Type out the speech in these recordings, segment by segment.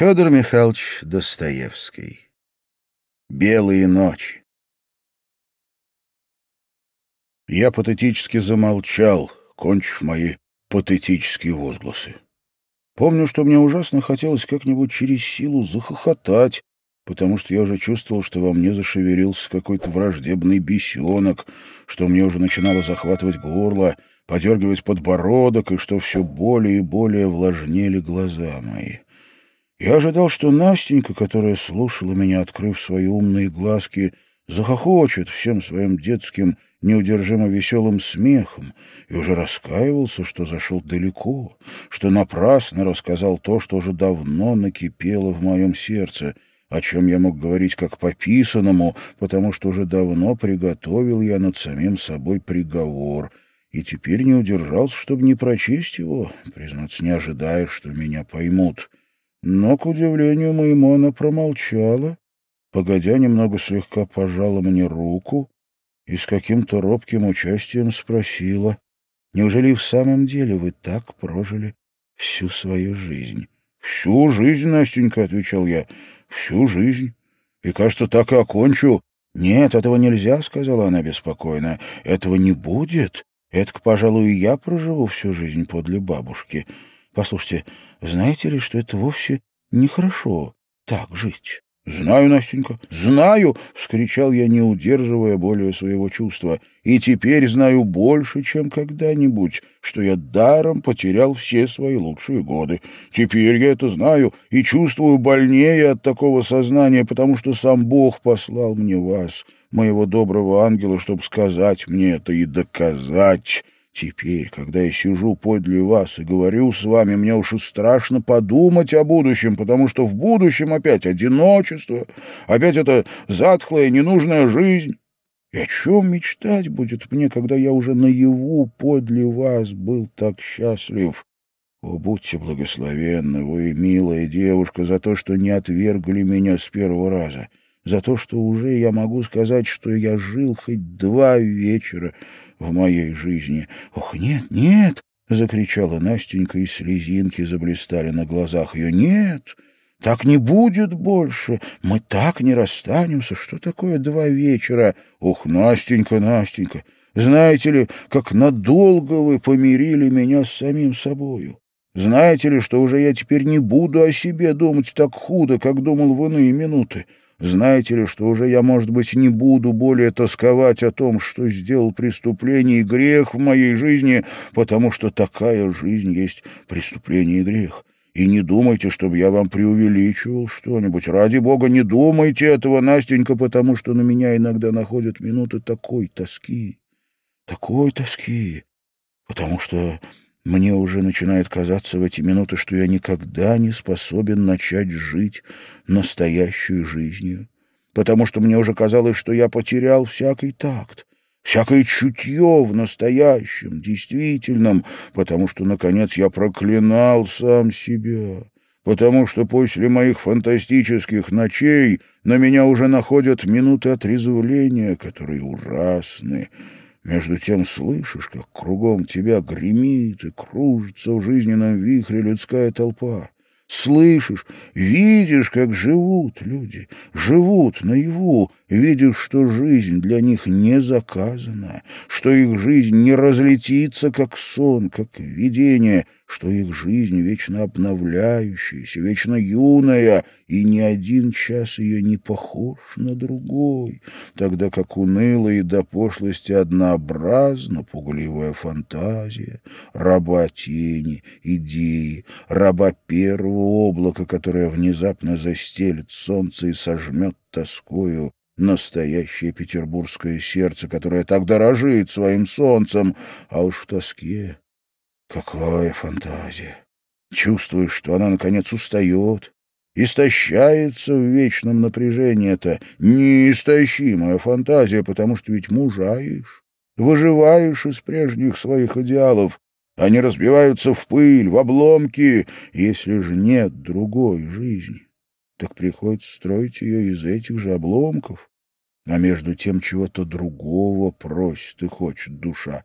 Федор Михайлович Достоевский. «Белые ночи». Я патетически замолчал, кончив мои патетические возгласы. Помню, что мне ужасно хотелось как-нибудь через силу захохотать, потому что я уже чувствовал, что во мне зашевелился какой-то враждебный бесенок, что мне уже начинало захватывать горло, подергивать подбородок, и что все более и более влажнели глаза мои. Я ожидал, что Настенька, которая слушала меня, открыв свои умные глазки, захохочет всем своим детским, неудержимо веселым смехом, и уже раскаивался, что зашел далеко, что напрасно рассказал то, что уже давно накипело в моем сердце, о чем я мог говорить как пописанному, потому что уже давно приготовил я над самим собой приговор, и теперь не удержался, чтобы не прочесть его, признаться, не ожидая, что меня поймут» но, к удивлению моему, она промолчала, погодя немного слегка пожала мне руку и с каким-то робким участием спросила, «Неужели в самом деле вы так прожили всю свою жизнь?» «Всю жизнь, Настенька», — отвечал я, — «всю жизнь. И, кажется, так и окончу». «Нет, этого нельзя», — сказала она беспокойно, — «этого не будет. Этак, пожалуй, я проживу всю жизнь подле бабушки». Послушайте, знаете ли, что это вовсе нехорошо так жить? — Знаю, Настенька, знаю! — вскричал я, не удерживая более своего чувства. — И теперь знаю больше, чем когда-нибудь, что я даром потерял все свои лучшие годы. Теперь я это знаю и чувствую больнее от такого сознания, потому что сам Бог послал мне вас, моего доброго ангела, чтобы сказать мне это и доказать. Теперь, когда я сижу подле вас и говорю с вами, мне уж и страшно подумать о будущем, потому что в будущем опять одиночество, опять эта затхлая ненужная жизнь. И о чем мечтать будет мне, когда я уже наяву подле вас был так счастлив? О, будьте благословенны вы, милая девушка, за то, что не отвергли меня с первого раза за то, что уже я могу сказать, что я жил хоть два вечера в моей жизни. «Ох, нет, нет!» — закричала Настенька, и слезинки заблистали на глазах ее. «Нет!» Так не будет больше. Мы так не расстанемся. Что такое два вечера? Ох, Настенька, Настенька, знаете ли, как надолго вы помирили меня с самим собою? Знаете ли, что уже я теперь не буду о себе думать так худо, как думал в иные минуты? Знаете ли, что уже я, может быть, не буду более тосковать о том, что сделал преступление и грех в моей жизни, потому что такая жизнь есть преступление и грех. И не думайте, чтобы я вам преувеличивал что-нибудь. Ради бога, не думайте этого, Настенька, потому что на меня иногда находят минуты такой тоски, такой тоски, потому что мне уже начинает казаться в эти минуты, что я никогда не способен начать жить настоящей жизнью, потому что мне уже казалось, что я потерял всякий такт, всякое чутье в настоящем, действительном, потому что, наконец, я проклинал сам себя, потому что после моих фантастических ночей на меня уже находят минуты отрезвления, которые ужасны, между тем слышишь, как кругом тебя гремит и кружится в жизненном вихре людская толпа. Слышишь, видишь, как живут люди, живут наяву, видишь, что жизнь для них не заказана, что их жизнь не разлетится, как сон, как видение, что их жизнь вечно обновляющаяся, вечно юная, и ни один час ее не похож на другой, тогда как унылая и до пошлости однообразна пугливая фантазия, раба тени, идеи, раба первого серого облака, которое внезапно застелит солнце и сожмет тоскою настоящее петербургское сердце, которое так дорожит своим солнцем, а уж в тоске какая фантазия! Чувствуешь, что она, наконец, устает, истощается в вечном напряжении. Это неистощимая фантазия, потому что ведь мужаешь, выживаешь из прежних своих идеалов, они разбиваются в пыль, в обломки, если же нет другой жизни. Так приходится строить ее из этих же обломков. А между тем чего-то другого просит и хочет душа.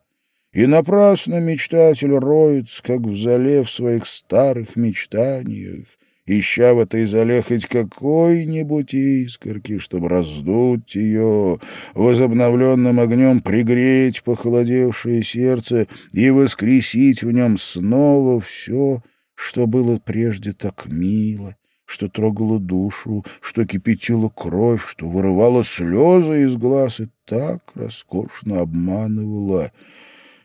И напрасно мечтатель роется, как в зале в своих старых мечтаниях, ища в этой зале хоть какой-нибудь искорки, чтобы раздуть ее, возобновленным огнем пригреть похолодевшее сердце и воскресить в нем снова все, что было прежде так мило, что трогало душу, что кипятило кровь, что вырывало слезы из глаз и так роскошно обманывало.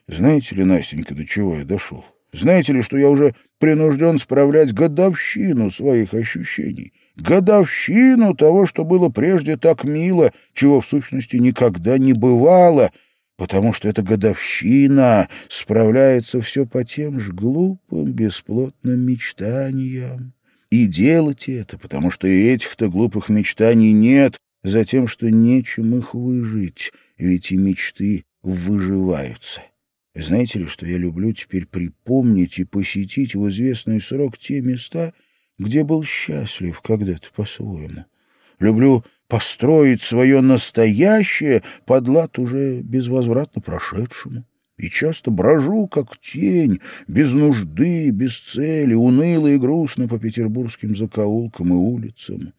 Знаете ли, Настенька, до чего я дошел? — знаете ли, что я уже принужден справлять годовщину своих ощущений, годовщину того, что было прежде так мило, чего в сущности никогда не бывало, потому что эта годовщина справляется все по тем же глупым, бесплотным мечтаниям. И делайте это, потому что и этих-то глупых мечтаний нет, за тем, что нечем их выжить, ведь и мечты выживаются. Знаете ли, что я люблю теперь припомнить и посетить в известный срок те места, где был счастлив когда-то по-своему. Люблю построить свое настоящее под лад уже безвозвратно прошедшему. И часто брожу, как тень, без нужды, без цели, уныло и грустно по петербургским закоулкам и улицам.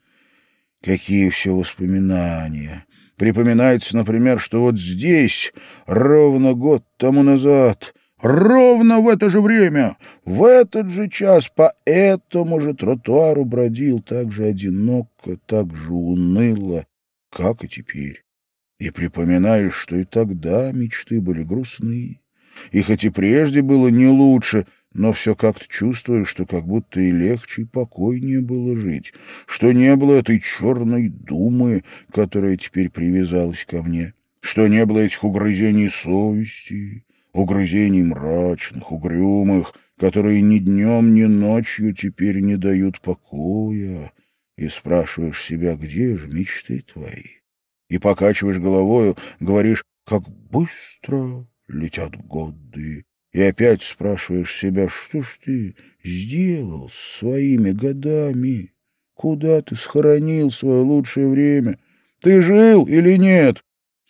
Какие все воспоминания! Припоминается, например, что вот здесь, ровно год тому назад, ровно в это же время, в этот же час по этому же тротуару бродил так же одиноко, так же уныло, как и теперь. И припоминаю, что и тогда мечты были грустные, и хоть и прежде было не лучше — но все как-то чувствую, что как будто и легче, и покойнее было жить, что не было этой черной думы, которая теперь привязалась ко мне, что не было этих угрызений совести, угрызений мрачных, угрюмых, которые ни днем, ни ночью теперь не дают покоя, и спрашиваешь себя, где же мечты твои, и покачиваешь головою, говоришь, как быстро летят годы, и опять спрашиваешь себя, что ж ты сделал с своими годами? Куда ты схоронил свое лучшее время? Ты жил или нет?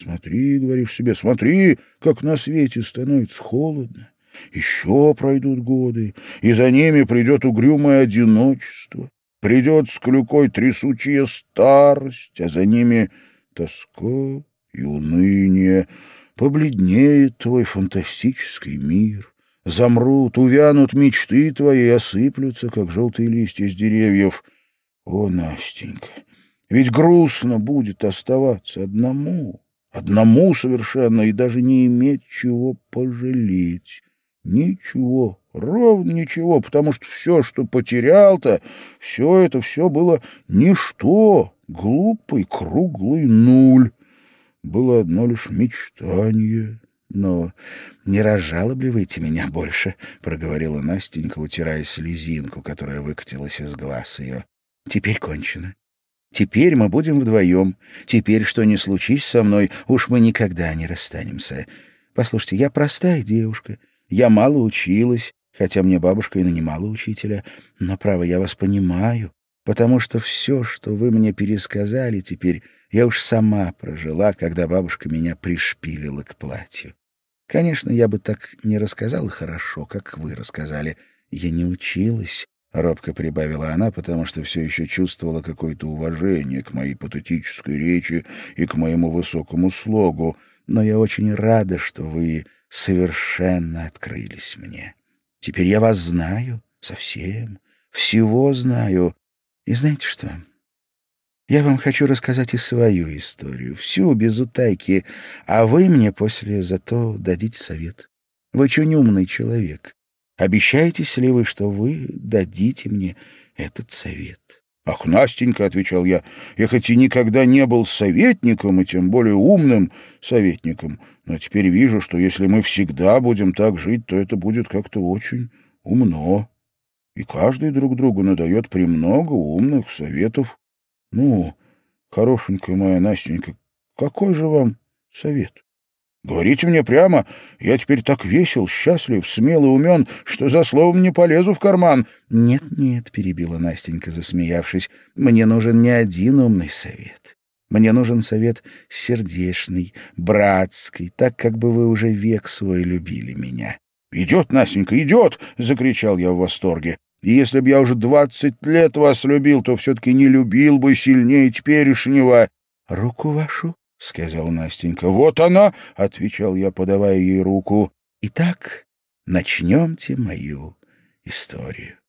Смотри, говоришь себе, смотри, как на свете становится холодно. Еще пройдут годы, и за ними придет угрюмое одиночество. Придет с клюкой трясучая старость, а за ними тоска и уныние. Побледнеет твой фантастический мир. Замрут, увянут мечты твои, осыплются, как желтые листья с деревьев. О, Настенька, ведь грустно будет оставаться одному, одному совершенно, и даже не иметь чего пожалеть. Ничего, ровно ничего, потому что все, что потерял-то, все это все было ничто, глупый круглый нуль было одно лишь мечтание. «Но не разжалобливайте меня больше», — проговорила Настенька, утирая слезинку, которая выкатилась из глаз ее. «Теперь кончено. Теперь мы будем вдвоем. Теперь, что ни случись со мной, уж мы никогда не расстанемся. Послушайте, я простая девушка. Я мало училась, хотя мне бабушка и нанимала учителя. Но, право, я вас понимаю потому что все, что вы мне пересказали теперь, я уж сама прожила, когда бабушка меня пришпилила к платью. Конечно, я бы так не рассказала хорошо, как вы рассказали. Я не училась, — робко прибавила она, потому что все еще чувствовала какое-то уважение к моей патетической речи и к моему высокому слогу, но я очень рада, что вы совершенно открылись мне. Теперь я вас знаю совсем, всего знаю, и знаете что? Я вам хочу рассказать и свою историю, всю, без утайки, а вы мне после зато дадите совет. Вы очень умный человек. Обещаетесь ли вы, что вы дадите мне этот совет? — Ах, Настенька, — отвечал я, — я хоть и никогда не был советником, и тем более умным советником, но теперь вижу, что если мы всегда будем так жить, то это будет как-то очень умно и каждый друг другу надает премного умных советов. Ну, хорошенькая моя Настенька, какой же вам совет? Говорите мне прямо, я теперь так весел, счастлив, смел и умен, что за словом не полезу в карман. «Нет, — Нет-нет, — перебила Настенька, засмеявшись, — мне нужен не один умный совет. Мне нужен совет сердечный, братский, так, как бы вы уже век свой любили меня. «Идет, Настенька, идет!» — закричал я в восторге. «И если б я уже двадцать лет вас любил, то все-таки не любил бы сильнее теперешнего». «Руку вашу?» — сказал Настенька. «Вот она!» — отвечал я, подавая ей руку. «Итак, начнемте мою историю».